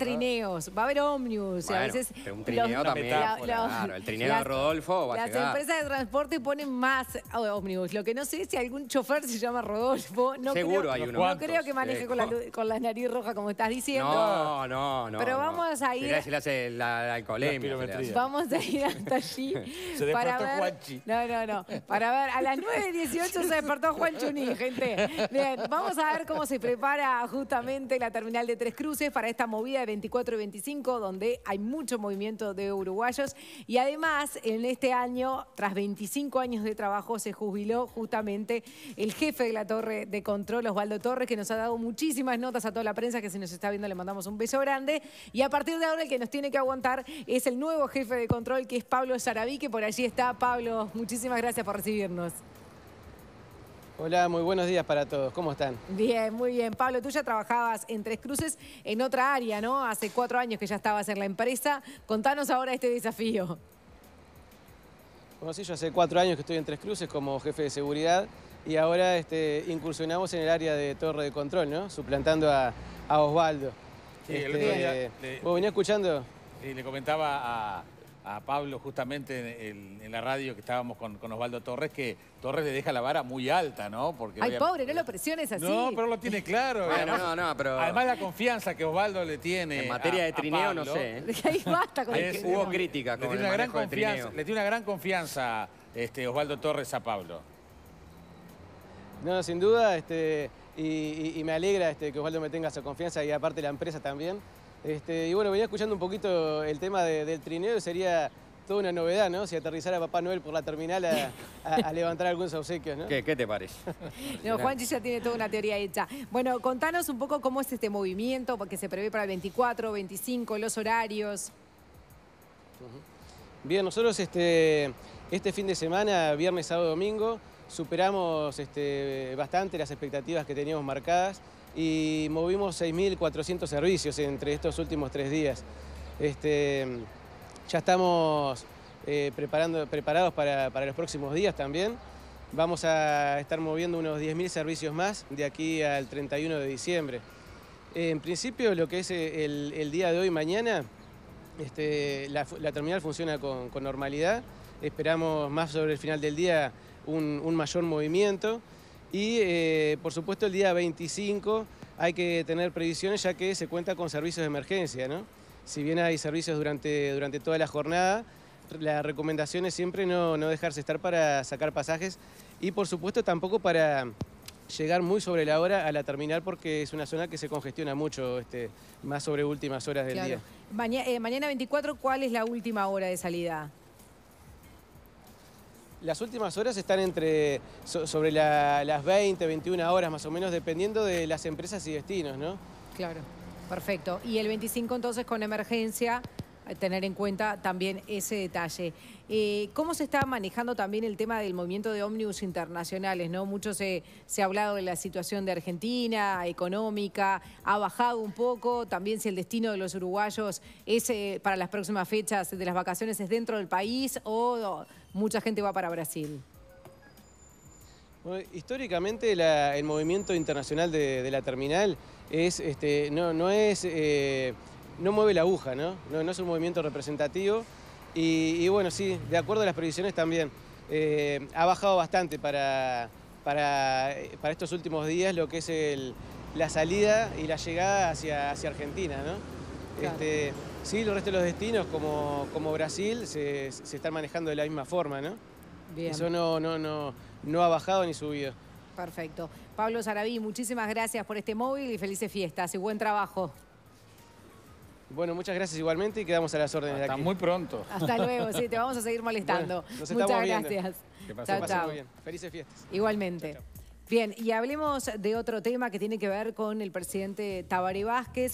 trineos, va a haber ómnibus. a veces un trineo también. claro, el trineo de Rodolfo va Las a llegar. empresas de transporte ponen más oh, ómnibus. Lo que no sé es si algún chofer se llama Rodolfo. No Seguro creo, hay uno. No creo que maneje con, la, nariz roja, como estás diciendo. No, no, no. Pero vamos a ir... si le hace la, alcoholemia. Vamos a ir hasta allí. para ver, No, no, no. Para ver, a las 9.18 se despertó Juan Chuní, gente. Bien, vamos a ver cómo se prepara justamente la terminal de Tres Cruces para esta movida de 24 y 25, donde hay mucho movimiento de uruguayos. Y además, en este año, tras 25 años de trabajo, se jubiló justamente el jefe de la torre de control, Osvaldo Torres, que nos ha dado muchísimas notas a toda la prensa que si nos está viendo le mandamos un beso grande. Y a partir de ahora el que nos tiene que aguantar es el nuevo jefe de control, que es Pablo Sarabí, que por allí está. Pablo, muchísimas gracias por recibirnos. Hola, muy buenos días para todos. ¿Cómo están? Bien, muy bien. Pablo, tú ya trabajabas en Tres Cruces en otra área, ¿no? Hace cuatro años que ya estabas en la empresa. Contanos ahora este desafío. Bueno, sí, yo hace cuatro años que estoy en Tres Cruces como jefe de seguridad y ahora este, incursionamos en el área de torre de control, ¿no? Suplantando a, Osvaldo. Este, ¿Vos escuchando? Y le comentaba a, a Pablo justamente en, la radio que estábamos con, Osvaldo Torres, que Torres le deja la vara muy alta, ¿no? Porque Ay, pobre, no lo presiones así. No, pero lo tiene claro. Ah, además, la confianza que Osvaldo le tiene En materia de trineo, no sé. ¿eh? Ahí basta con Hubo crítica con le tiene una gran confianza, Le tiene una gran confianza este, Osvaldo Torres a Pablo. No, sin duda, este, y, me alegra este, que Osvaldo me tenga esa confianza y aparte la empresa también. Este, y bueno, venía escuchando un poquito el tema del trineo, y sería toda una novedad, ¿no? Si aterrizara Papá Noel por la terminal a, levantar algunos obsequios, ¿no? ¿Qué, te parece? no, Juanchi ya tiene toda una teoría hecha. Bueno, contanos un poco cómo es este movimiento, porque se prevé para el 24, 25, los horarios. Bien, nosotros este, este, fin de semana, viernes, sábado, domingo, superamos este, bastante las expectativas que teníamos marcadas y movimos 6.400 servicios entre estos últimos tres días. Este, ya estamos eh, preparando, preparados para, los próximos días también. Vamos a estar moviendo unos 10.000 servicios más de aquí al 31 de diciembre. En principio, lo que es eh, el, día de hoy, mañana, este, la, terminal funciona con, normalidad. Esperamos más sobre el final del día un mayor movimiento. Y eh, por supuesto el día 25 hay que tener previsiones ya que se cuenta con servicios de emergencia. ¿no? Si bien hay servicios durante, durante toda la jornada, la recomendación es siempre no, dejarse estar para sacar pasajes y por supuesto tampoco para llegar muy sobre la hora a la terminal porque es una zona que se congestiona mucho, este, más sobre últimas horas del día. Eh, mañana 24, ¿cuál es la última hora de salida? las últimas horas están entre sobre las 20, 21 horas más o menos, dependiendo de las empresas y destinos, ¿no? Claro, perfecto. Y el 25 entonces con emergencia, tener en cuenta también ese detalle. Eh, ¿Cómo se está manejando también el tema del movimiento de ómnibus internacionales? ¿no? Mucho se, ha hablado de la situación de Argentina, económica, ha bajado un poco, también si el destino de los uruguayos es eh, para las próximas fechas de las vacaciones es dentro del país o mucha gente va para Brasil. históricamente el movimiento internacional de, la terminal es, este, no, es, eh, no mueve la aguja, ¿no? ¿no? es un movimiento representativo. Y, bueno, sí, de acuerdo a las previsiones también. Eh, ha bajado bastante para, para, estos últimos días lo que es la salida y la llegada hacia, hacia Argentina, ¿no? Este, Sí, los resto de los destinos, como, como Brasil, se, se están manejando de la misma forma, ¿no? Bien. Eso no, no, no, no ha bajado ni subido. Perfecto. Pablo Sarabí, muchísimas gracias por este móvil y felices fiestas y buen trabajo. Bueno, muchas gracias igualmente y quedamos a las órdenes de aquí. muy pronto. Hasta luego, sí, te vamos a seguir molestando. muchas gracias. muy bien. Felices fiestas. Igualmente. Bien, y hablemos de otro tema que tiene que ver con el presidente Tabaré Vázquez.